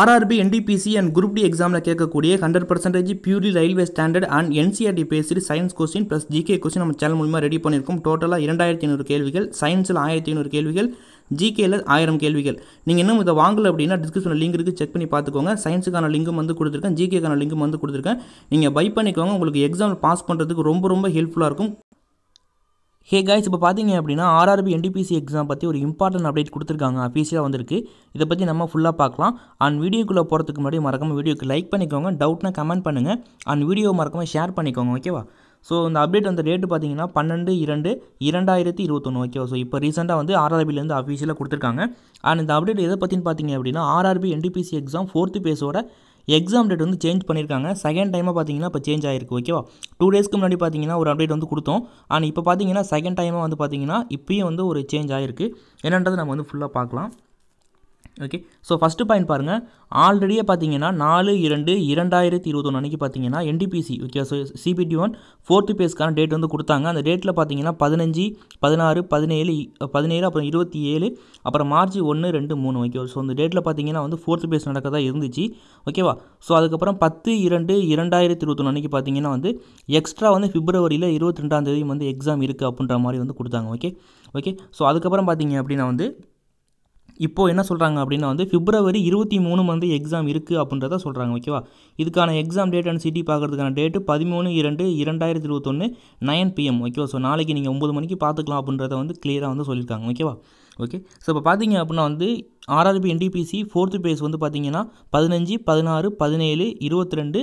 RRB NTPC and group D எக்ஸாமில் கேட்கக்கூடிய hundred percentage purely railway standard and NCERT based science question plus GK question நம்ம channel மூலமாக ready பண்ணியிருக்கோம் டோட்டலாக இரண்டாயிரத்தி ஐநூறு கேள்விகள் சயின்ஸில் ஆயிரத்தி ஐநூறு கேள்விகள் ஜிகேயில் ஆயிரம் கேள்விகள் நீங்கள் இன்னும் இதை வாங்கலை அப்படின்னா டிஸ்கிரிப்ஷனில் லிங்க் இருக்குது செக் பண்ணி பார்த்துக்கோங்க சயின்ஸுக்கான லிங்கும் வந்து கொடுத்துருக்கேன் ஜிகேக்கான லிங்கும் வந்து கொடுத்துருக்கேன் நீங்கள் பை பண்ணிக்கோங்க உங்களுக்கு எக்ஸாம் பாஸ் பண்ணுறதுக்கு ரொம்ப ரொம்ப ஹெல்ப்ஃபுல்லாக இருக்கும் ஹே காய்ஸ் இப்போ பார்த்தீங்க அப்படின்னா ஆர்ஆர்பி என்டிபிசி எக்ஸாம் பற்றி ஒரு இம்பார்ட்டன்ட் அப்டேட் கொடுத்துருக்காங்க அஃபீஷியலாக வந்திருக்கு இதை பற்றி நம்ம ஃபுல்லாக பார்க்கலாம் அண்ட் வீடியோக்குள்ளே போகிறதுக்கு முன்னாடி மறக்காம வீடியோக்கு லைக் பண்ணிக்கோங்க டவுட்னா கமெண்ட் பண்ணுங்கள் அண்ட் வீடியோ மறக்காம ஷேர் பண்ணிக்கோங்க ஓகேவா ஸோ இந்த அப்டேட் அந்த டேட்டு பார்த்தீங்கன்னா பன்னெண்டு இரண்டு இரண்டாயிரத்தி இருபத்தொன்று ஓகேவா ஸோ இப்போ ரீசெண்டாக வந்து ஆர்ஆர்பிலேருந்து அஃபீஷியலாக கொடுத்துருக்காங்க அண்ட் இந்த அப்டேட் எதை பற்றின்னு பார்த்தீங்க அப்படின்னா ஆர்ஆர்பி என்டிபிசி எக்ஸாம் ஃபோர்த்து பேஸோட எக்ஸாம் டேட் வந்து சேஞ்ச் பண்ணியிருக்காங்க செகண்ட் டைமாக பார்த்தீங்கன்னா இப்போ சேஞ்ச் ஆயிருக்கு ஓகேவா டூ டேஸ்க்கு முன்னாடி பார்த்தீங்கன்னா ஒரு அப்டேட் வந்து கொடுத்தோம் ஆனால் இப்போ பார்த்தீங்கன்னா செகண்ட் டைமாக வந்து பார்த்தீங்கன்னா இப்போயும் வந்து ஒரு சேஞ்ச் ஆகிருக்கு என்னன்றது நம்ம வந்து ஃபுல்லாக பார்க்கலாம் ஓகே ஸோ ஃபஸ்ட்டு பாயிண்ட் பாருங்கள் ஆல்ரெடியே பார்த்தீங்கன்னா நாலு இரண்டு இரண்டாயிரத்தி இருபத்தொன்று அன்றைக்கி பார்த்தீங்கன்னா NTPC okay so CBT one fourth பேஸ்க்கான டேட் வந்து கொடுத்தாங்க அந்த டேட்டில் பார்த்தீங்கன்னா பதினஞ்சு பதினாறு பதினேழு பதினேழு அப்புறம் இருபத்தி ஏழு அப்புறம் மார்ச் ஒன்று ரெண்டு மூணு ஓகே ஸோ அந்த டேட்டில் பார்த்தீங்கன்னா வந்து ஃபோர்த்து பேஸ் நடக்க தான் இருந்துச்சு ஓகேவா ஸோ அதுக்கப்புறம் பத்து இரண்டு இரண்டாயிரத்தி இருபத்தொன்று அன்றைக்கி பார்த்தீங்கன்னா வந்து எக்ஸ்ட்ரா வந்து பிப்ரவரியில் இருபத்தி ரெண்டாம் தேதியும் வந்து எக்ஸாம் இருக்குது அப்படின்ற மாதிரி வந்து கொடுத்தாங்க ஓகே ஓகே ஸோ அதுக்கப்புறம் பார்த்தீங்க அப்படின்னா வந்து இப்போது என்ன சொல்கிறாங்க அப்படின்னா வந்து பிப்ரவரி இருபத்தி மூணு வந்து எக்ஸாம் இருக்குது அப்படின்றத சொல்கிறாங்க ஓகேவா இதுக்கான எக்ஸாம் டேட் அண்ட் சிட்டி பார்க்குறதுக்கான டேட்டு பதிமூணு இரண்டு இரண்டாயிரத்தி இருபத்தொன்று நைன் பிஎம் ஓகேவா ஸோ நாளைக்கு நீங்கள் ஒம்பது மணிக்கு பார்த்துக்கலாம் அப்படின்றத வந்து கிளியராக வந்து சொல்லியிருக்காங்க ஓகேவா ஓகே ஸோ இப்போ பார்த்தீங்க அப்படின்னா வந்து ஆர்ஆர்பி என்டிபிசி ஃபோர்த்து பேஸ் வந்து பார்த்தீங்கன்னா பதினஞ்சு பதினாறு பதினேழு இருபத்தி ரெண்டு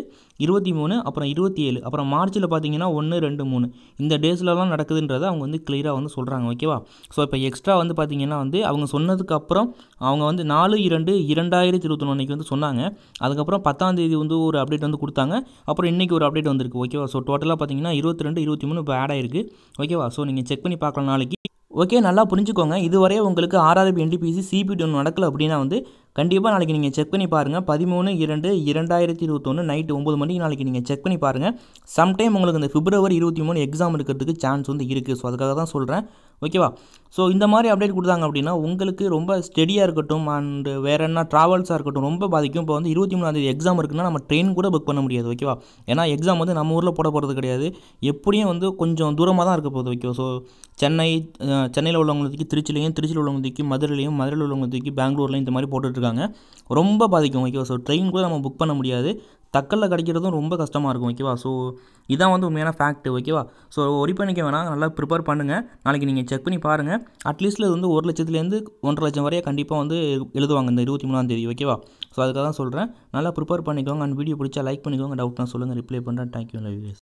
இருபத்தி மூணு அப்புறம் இருபத்தி ஏழு அப்புறம் மார்ச்சில் பார்த்தீங்கன்னா ஒன்று ரெண்டு மூணு இந்த டேஸ்லலாம் நடக்குதுன்றதை அவங்க வந்து கிளியராக வந்து சொல்கிறாங்க ஓகேவா ஸோ இப்போ எக்ஸ்ட்ரா வந்து பார்த்தீங்கன்னா வந்து அவங்க சொன்னதுக்கு அப்புறம் அவங்க வந்து நாலு இரண்டு இரண்டாயிரத்தி இருபத்தொன்னு வந்து சொன்னாங்க அதுக்கப்புறம் பத்தாம் தேதி வந்து ஒரு அப்டேட் வந்து கொடுத்தாங்க அப்புறம் இன்றைக்கி ஒரு அப்டேட் வந்துருக்கு ஓகேவா ஸோ டோட்டலாக பார்த்தீங்கன்னா இருபத்தி ரெண்டு இருபத்தி மூணு இப்போ ஆட் ஆயிருக்கு ஓகேவா ஸோ நீங்கள் செக் பண்ணி பார்க்கலாம் நாளைக்கு ஓகே நல்லா புரிஞ்சுக்கோங்க இதுவரையே உங்களுக்கு ஆர்ஆர்பி என்டிபிசி சிபிடி ஒன்று நடக்கல அப்படின்னா வந்து கண்டிப்பாக நாளைக்கு நீங்கள் செக் பண்ணி பாருங்கள் பதிமூணு இரண்டு இரண்டாயிரத்தி இருபத்தொன்று நைட்டு ஒம்பது மணிக்கு நாளைக்கு நீங்கள் செக் பண்ணி பாருங்கள் சம்டைம் உங்களுக்கு இந்த பிப்ரவரி இருபத்தி மூணு எக்ஸாம் இருக்கிறதுக்கு சான்ஸ் வந்து இருக்குது ஸோ அதுக்காக தான் சொல்கிறேன் ஓகேவா ஸோ இந்த மாதிரி அப்டேட் கொடுத்தாங்க அப்படின்னா உங்களுக்கு ரொம்ப ஸ்டெடியாக இருக்கட்டும் அண்டு வேறு என்ன ட்ராவல்ஸாக இருக்கட்டும் ரொம்ப பாதிக்கும் இப்போ வந்து இருபத்தி மூணாந்தேதி எக்ஸாம் இருக்குன்னா நம்ம ட்ரெயின் கூட புக் பண்ண முடியாது ஓகேவா ஏன்னா எக்ஸாம் வந்து நம்ம ஊரில் போட போகிறது கிடையாது எப்படியும் வந்து கொஞ்சம் தூரமாக தான் இருக்க போகுது ஓகேவா ஸோ சென்னை சென்னையில் உள்ளவங்களுக்கு திருச்சிலையும் திருச்சியில் உள்ளவங்களுக்கு மதுரையிலையும் மதுரையில் உள்ளவங்களுக்கு பெங்களூர்லையும் இந்த மாதிரி போட்டுட்டு போட்டிருக்காங்க ரொம்ப பாதிக்கும் ஓகேவா ஸோ ட்ரெயின் கூட நம்ம புக் பண்ண முடியாது தக்கலில் கிடைக்கிறதும் ரொம்ப கஷ்டமாக இருக்கும் ஓகேவா ஸோ இதான் வந்து உண்மையான ஃபேக்ட் ஓகேவா ஸோ ஒரி பண்ணிக்க வேணாம் நல்லா ப்ரிப்பேர் பண்ணுங்கள் நாளைக்கு நீங்கள் செக் பண்ணி பாருங்கள் அட்லீஸ்ட்டில் இது வந்து ஒரு லட்சத்துலேருந்து ஒன்றரை லட்சம் வரைய கண்டிப்பாக வந்து எழுதுவாங்க இந்த இருபத்தி மூணாம் தேதி ஓகேவா ஸோ அதுக்காக தான் சொல்கிறேன் நல்லா ப்ரிப்பேர் பண்ணிக்கோங்க அண்ட் வீடியோ பிடிச்சா லைக் பண்ணிக்கோங்க டவுட்னா சொல்லுங்கள் ரிப்ளை பண்ணுறேன் தேங்க்யூ லவ்